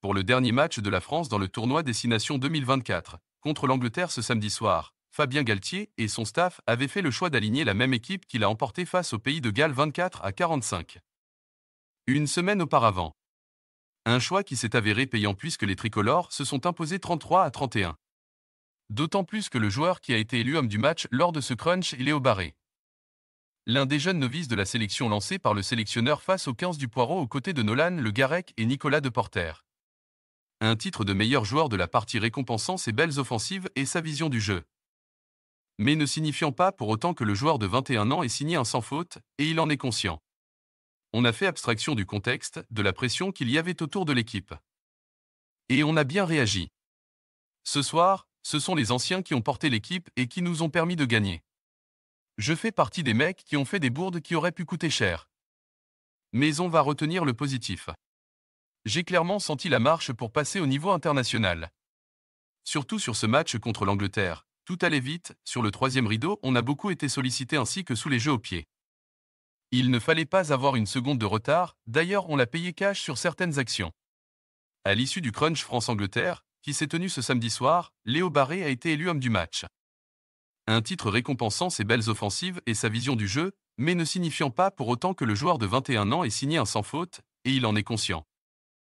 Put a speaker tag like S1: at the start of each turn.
S1: pour le dernier match de la France dans le tournoi Destination 2024. Contre l'Angleterre ce samedi soir, Fabien Galtier et son staff avaient fait le choix d'aligner la même équipe qu'il a emportée face au pays de Galles 24 à 45. Une semaine auparavant. Un choix qui s'est avéré payant puisque les tricolores se sont imposés 33 à 31. D'autant plus que le joueur qui a été élu homme du match lors de ce crunch est Léo Barré. L'un des jeunes novices de la sélection lancée par le sélectionneur face aux 15 du Poirot aux côtés de Nolan Le Garec et Nicolas Deporter un titre de meilleur joueur de la partie récompensant ses belles offensives et sa vision du jeu. Mais ne signifiant pas pour autant que le joueur de 21 ans est signé un sans faute, et il en est conscient. On a fait abstraction du contexte, de la pression qu'il y avait autour de l'équipe. Et on a bien réagi. Ce soir, ce sont les anciens qui ont porté l'équipe et qui nous ont permis de gagner. Je fais partie des mecs qui ont fait des bourdes qui auraient pu coûter cher. Mais on va retenir le positif j'ai clairement senti la marche pour passer au niveau international. Surtout sur ce match contre l'Angleterre, tout allait vite, sur le troisième rideau on a beaucoup été sollicité ainsi que sous les jeux au pied. Il ne fallait pas avoir une seconde de retard, d'ailleurs on l'a payé cash sur certaines actions. À l'issue du crunch France-Angleterre, qui s'est tenu ce samedi soir, Léo Barré a été élu homme du match. Un titre récompensant ses belles offensives et sa vision du jeu, mais ne signifiant pas pour autant que le joueur de 21 ans ait signé un sans faute, et il en est conscient.